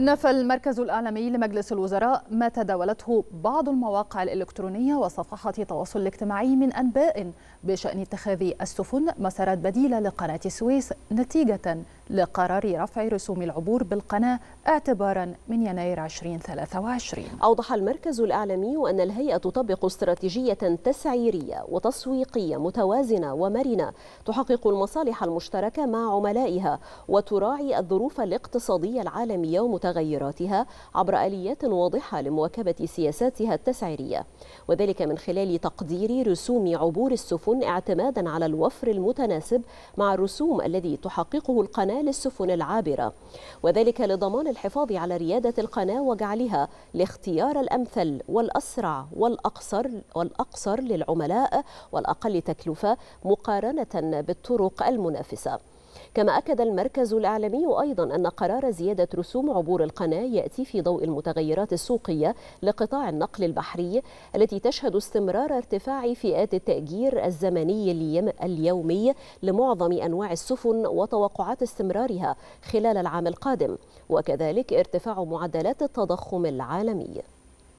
نفى المركز الاعلامي لمجلس الوزراء ما تداولته بعض المواقع الإلكترونية وصفحات التواصل الاجتماعي من أنباء بشأن اتخاذ السفن مسارات بديلة لقناة السويس نتيجة لقرار رفع رسوم العبور بالقناة اعتبارا من يناير 2023 أوضح المركز الإعلامي أن الهيئة تطبق استراتيجية تسعيرية وتسويقية متوازنة ومرنة تحقق المصالح المشتركة مع عملائها وتراعي الظروف الاقتصادية العالمية ومتوازنة متغيراتها عبر آليات واضحة لمواكبة سياساتها التسعيرية وذلك من خلال تقدير رسوم عبور السفن اعتمادا على الوفر المتناسب مع الرسوم الذي تحققه القناة للسفن العابرة وذلك لضمان الحفاظ على ريادة القناة وجعلها الاختيار الأمثل والأسرع والأقصر, والأقصر للعملاء والأقل تكلفة مقارنة بالطرق المنافسة كما أكد المركز الإعلامي أيضا أن قرار زيادة رسوم عبور القناة يأتي في ضوء المتغيرات السوقية لقطاع النقل البحري التي تشهد استمرار ارتفاع فئات التأجير الزمني اليومي لمعظم أنواع السفن وتوقعات استمرارها خلال العام القادم وكذلك ارتفاع معدلات التضخم العالمي